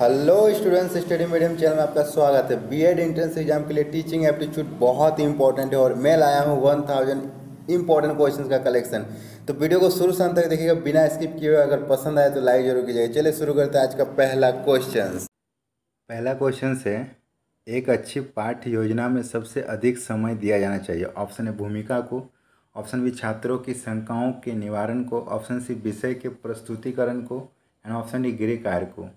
hello students study medium channel में आपका स्वागत है बीएड एंट्रेंस एग्जाम के लिए टीचिंग एप्टीट्यूड बहुत ही इंपॉर्टेंट है और मैं लाया हूँ वन थाउजेंड इंपॉर्टेंट क्वेश्चन का कलेक्शन तो वीडियो को शुरू से अंत तक देखिएगा बिना स्किप किए अगर पसंद आए तो लाइक जरूर कीजिएगा चलिए शुरू करते हैं आज का पहला क्वेश्चन पहला क्वेश्चन है एक अच्छी पाठ्य योजना में सबसे अधिक समय दिया जाना चाहिए ऑप्शन है भूमिका को ऑप्शन बी छात्रों की शंकाओं के निवारण को ऑप्शन सी विषय के प्रस्तुतिकरण को एंड ऑप्शन डी गृह कार्य को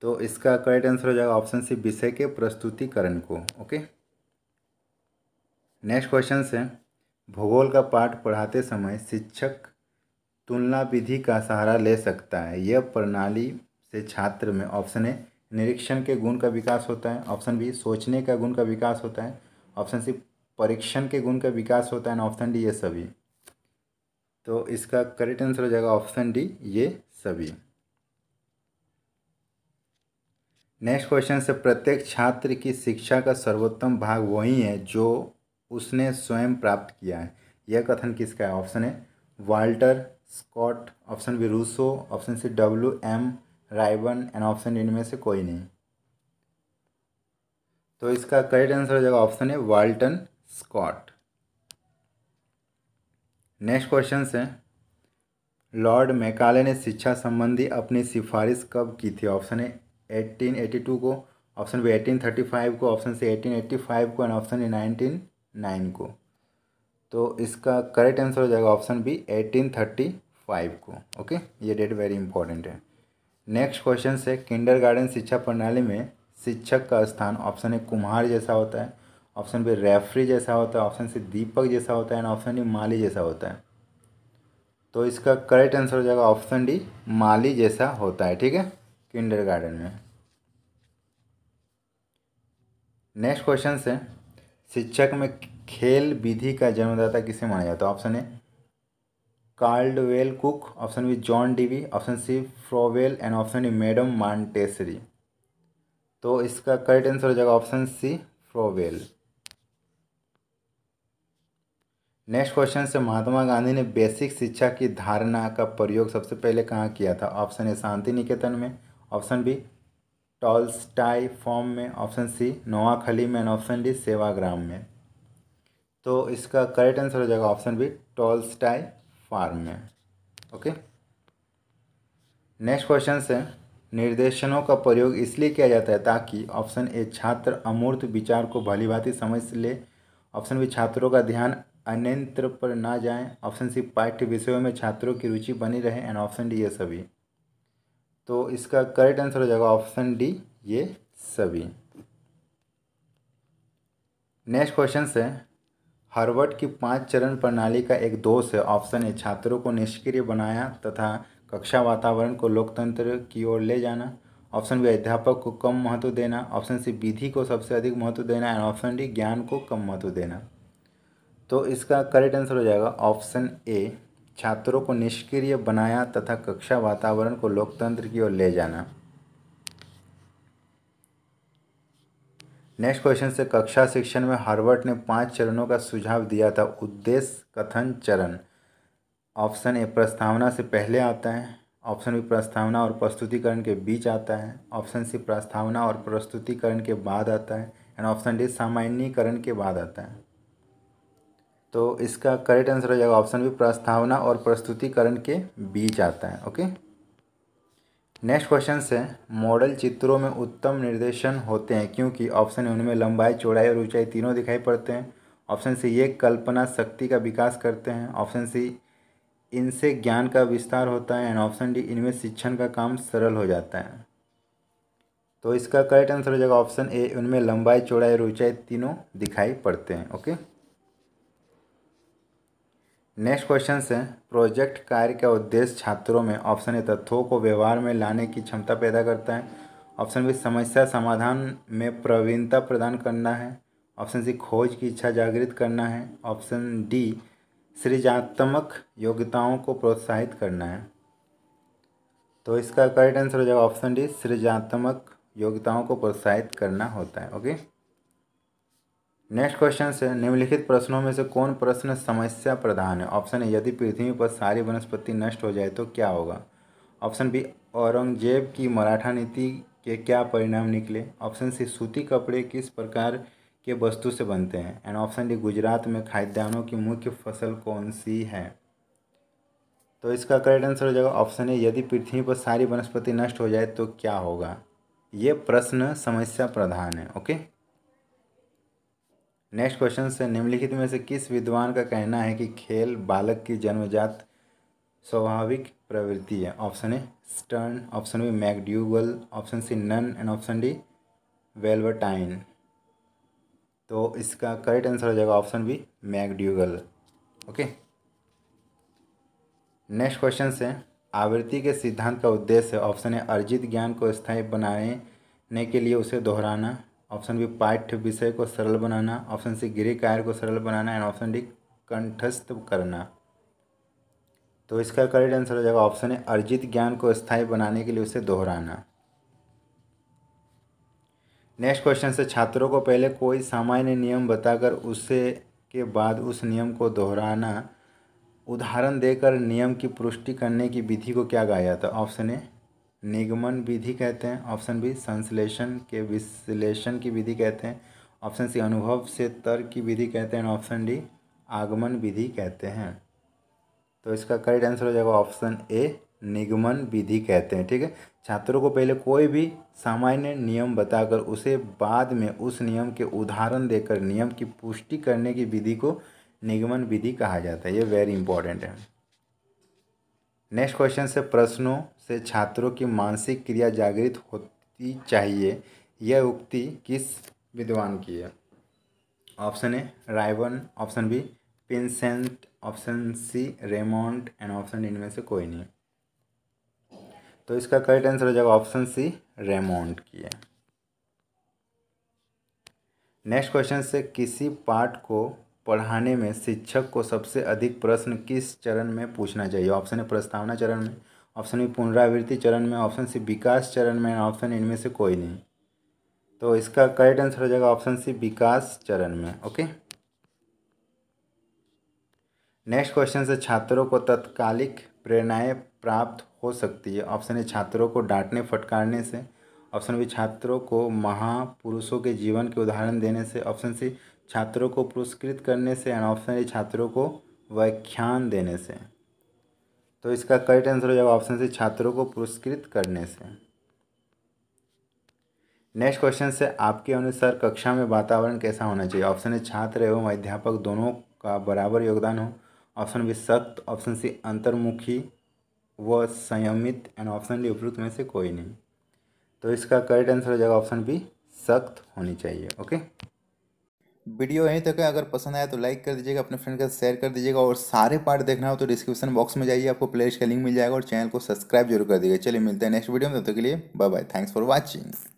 तो इसका करेक्ट आंसर हो जाएगा ऑप्शन सी विषय के प्रस्तुतिकरण को ओके नेक्स्ट क्वेश्चन है भूगोल का पाठ पढ़ाते समय शिक्षक तुलना विधि का सहारा ले सकता है यह प्रणाली से छात्र में ऑप्शन ए निरीक्षण के गुण का विकास होता है ऑप्शन बी सोचने का गुण का विकास होता है ऑप्शन सी परीक्षण के गुण का विकास होता है ऑप्शन डी ये सभी तो इसका करेक्ट आंसर हो जाएगा ऑप्शन डी ये सभी नेक्स्ट क्वेश्चन से प्रत्येक छात्र की शिक्षा का सर्वोत्तम भाग वही है जो उसने स्वयं प्राप्त किया है यह कथन किसका है ऑप्शन है Walter Scott option B Rousseau option C W M Ryburn and option इनमें से कोई नहीं तो इसका करेक्ट आंसर हो जाएगा ऑप्शन है वाल्टन स्कॉट नेक्स्ट क्वेश्चन से लॉर्ड मैकाले ने शिक्षा संबंधी अपनी सिफारिश कब की थी ऑप्शन है एट्टीन एटी टू को option B eighteen thirty five को option C eighteen eighty five को and option A nineteen nine को तो इसका करेक्ट आंसर हो जाएगा option B eighteen thirty five को ओके ये डेट वेरी इंपॉर्टेंट है नेक्स्ट क्वेश्चन से किंडर गार्डन शिक्षा प्रणाली में शिक्षक का स्थान ऑप्शन ए कुम्हार जैसा होता है ऑप्शन बी रेफरी जैसा होता है ऑप्शन सी दीपक जैसा होता है एंड ऑप्शन डी माली जैसा होता है तो इसका करेक्ट आंसर हो जाएगा ऑप्शन डी माली जैसा होता है ठीक है किंडर गार्डन में नेक्स्ट क्वेश्चन से शिक्षक में खेल विधि का जन्मदाता किसे माना जाता है तो option A Caldwell Cook option B John Dewey option C Froebel and option D madam Montessori तो इसका करेक्ट आंसर हो जाएगा option C Froebel next question से महात्मा गांधी ने बेसिक शिक्षा की धारणा का प्रयोग सबसे पहले कहाँ किया था ऑप्शन ए शांति निकेतन में ऑप्शन बी स्टाई फॉर्म में ऑप्शन सी नोआखली में एंड ऑप्शन डी सेवाग्राम में तो इसका करेक्ट आंसर हो जाएगा ऑप्शन बी स्टाई फार्म में ओके नेक्स्ट क्वेश्चन है निर्देशनों का प्रयोग इसलिए किया जाता है ताकि ऑप्शन ए छात्र अमूर्त विचार को भलीभांति समझ ले ऑप्शन बी छात्रों का ध्यान अन्यंत्र पर ना जाए ऑप्शन सी पाठ्य विषयों में छात्रों की रुचि बनी रहे एंड ऑप्शन डी ये सभी तो इसका करेक्ट आंसर हो जाएगा ऑप्शन डी ये सभी नेक्स्ट क्वेश्चन है हार्वर्ड की पांच चरण प्रणाली का एक दोष है ऑप्शन ए छात्रों को निष्क्रिय बनाया तथा कक्षा वातावरण को लोकतंत्र की ओर ले जाना ऑप्शन बी अध्यापक को कम महत्व देना ऑप्शन सी विधि को सबसे अधिक महत्व देना एंड ऑप्शन डी ज्ञान को कम महत्व देना तो इसका करेक्ट आंसर हो जाएगा ऑप्शन ए छात्रों को निष्क्रिय बनाया तथा कक्षा वातावरण को लोकतंत्र की ओर ले जाना नेक्स्ट क्वेश्चन से कक्षा शिक्षण में हार्वर्ट ने पांच चरणों का सुझाव दिया था उद्देश्य कथन चरण ऑप्शन ए प्रस्तावना से पहले आता है ऑप्शन बी प्रस्तावना और प्रस्तुतिकरण के बीच आता है ऑप्शन सी प्रस्तावना और प्रस्तुतिकरण के बाद आता है एंड ऑप्शन डी सामान्यकरण के बाद आता है तो इसका करेक्ट आंसर हो जाएगा ऑप्शन भी प्रस्तावना और प्रस्तुतिकरण के बीच आता है ओके नेक्स्ट क्वेश्चन है मॉडल चित्रों में उत्तम निर्देशन होते हैं क्योंकि ऑप्शन उनमें लंबाई चौड़ाई और ऊंचाई तीनों दिखाई पड़ते हैं ऑप्शन सी ये कल्पना शक्ति का विकास करते हैं ऑप्शन सी इनसे ज्ञान का विस्तार होता है एंड ऑप्शन डी इनमें शिक्षण का काम सरल हो जाता है तो इसका करेक्ट आंसर हो जाएगा ऑप्शन ए उनमें लंबाई चौड़ाई और ऊंचाई तीनों दिखाई पड़ते हैं ओके नेक्स्ट क्वेश्चन है प्रोजेक्ट कार्य का उद्देश्य छात्रों में ऑप्शन ए तथ्यों को व्यवहार में लाने की क्षमता पैदा करता है ऑप्शन बी समस्या समाधान में प्रवीणता प्रदान करना है ऑप्शन सी खोज की इच्छा जागृत करना है ऑप्शन डी सृजात्मक योग्यताओं को प्रोत्साहित करना है तो इसका करेक्ट आंसर हो जाएगा ऑप्शन डी सृजात्मक योग्यताओं को प्रोत्साहित करना होता है ओके नेक्स्ट क्वेश्चन है निम्नलिखित प्रश्नों में से कौन प्रश्न समस्या प्रधान है ऑप्शन ए यदि पृथ्वी पर सारी वनस्पति नष्ट हो जाए तो क्या होगा ऑप्शन बी औरंगजेब की मराठा नीति के क्या परिणाम निकले ऑप्शन सी सूती कपड़े किस प्रकार के वस्तु से बनते हैं एंड ऑप्शन डी गुजरात में खाद्यान्नों की मुख्य फसल कौन सी है तो इसका करेक्ट आंसर हो जाएगा ऑप्शन ए यदि पृथ्वी पर सारी वनस्पति नष्ट हो जाए तो क्या होगा ये प्रश्न समस्या प्रधान है ओके नेक्स्ट क्वेश्चन से निम्नलिखित में से किस विद्वान का कहना है कि खेल बालक की जन्मजात स्वाभाविक प्रवृत्ति है option A Stern option B McDougall option C Nunn and option D Valentine तो इसका करेक्ट आंसर हो जाएगा option B McDougall okay next question से आवृत्ति के सिद्धांत का उद्देश्य ऑप्शन ए अर्जित ज्ञान को स्थायी बनाने के लिए उसे दोहराना ऑप्शन बी पाठ्य विषय को सरल बनाना ऑप्शन सी गृह कार्य को सरल बनाना एंड ऑप्शन डी कंठस्थ करना तो इसका करेक्ट आंसर हो जाएगा ऑप्शन ए अर्जित ज्ञान को स्थायी बनाने के लिए उसे दोहराना नेक्स्ट क्वेश्चन से छात्रों को पहले कोई सामान्य नियम बताकर उसे के बाद उस नियम को दोहराना उदाहरण देकर नियम की पुष्टि करने की विधि को क्या कहा जाता ऑप्शन ए निगमन विधि कहते हैं ऑप्शन बी संश्लेषण के विश्लेषण की विधि कहते हैं ऑप्शन सी अनुभव से तर्क की विधि कहते हैं ऑप्शन डी आगमन विधि कहते हैं तो इसका करेक्ट आंसर हो जाएगा ऑप्शन ए निगमन विधि कहते हैं ठीक है छात्रों को पहले कोई भी सामान्य नियम बताकर उसे बाद में उस नियम के उदाहरण देकर नियम की पुष्टि करने की विधि को निगमन विधि कहा जाता है ये वेरी इंपॉर्टेंट है नेक्स्ट क्वेश्चन से प्रश्नों से छात्रों की मानसिक क्रिया जागृत होती चाहिए यह उक्ति किस विद्वान की है option A Raven option B Pinsent option C Raymond and option इनमें से कोई नहीं तो इसका करेक्ट आंसर हो जाएगा ऑप्शन सी रेमोंड की है नेक्स्ट क्वेश्चन से किसी पाठ को पढ़ाने में शिक्षक को सबसे अधिक प्रश्न किस चरण में पूछना चाहिए ऑप्शन है प्रस्तावना चरण में ऑप्शन बी पुनरावृत्ति चरण में ऑप्शन सी विकास चरण में ऑप्शन इनमें से कोई नहीं तो इसका करेक्ट आंसर हो जाएगा ऑप्शन सी विकास चरण में ओके नेक्स्ट क्वेश्चन से छात्रों को तत्कालिक प्रेरणाएं प्राप्त हो सकती है ऑप्शन ए छात्रों को डांटने फटकारने से ऑप्शन बी छात्रों को महापुरुषों के जीवन के उदाहरण देने से ऑप्शन सी छात्रों को पुरस्कृत करने से एंड ऑप्शन ए छात्रों को व्याख्यान देने से तो इसका करेक्ट आंसर हो जाएगा ऑप्शन से छात्रों को पुरस्कृत करने से नेक्स्ट क्वेश्चन से आपके अनुसार कक्षा में वातावरण कैसा होना चाहिए ऑप्शन ए छात्र एवं अध्यापक दोनों का बराबर योगदान हो ऑप्शन बी सख्त ऑप्शन सी अंतर्मुखी व संयमित एंड ऑप्शन डी उपयुक्त में से कोई नहीं तो इसका करेक्ट आंसर हो जाएगा ऑप्शन बी सख्त होनी चाहिए ओके वीडियो यहीं तक है अगर पसंद आया तो लाइक कर दीजिएगा अपने फ्रेंड के साथ शेयर कर दीजिएगा और सारे पार्ट देखना हो तो डिस्क्रिप्शन बॉक्स में जाइए आपको प्लेलिस्ट का लिंक मिल जाएगा और चैनल को सब्सक्राइब जरूर कर दीजिएगा चलिए मिलते हैं नेक्स्ट वीडियो में तब तक के लिए bye bye thanks for watching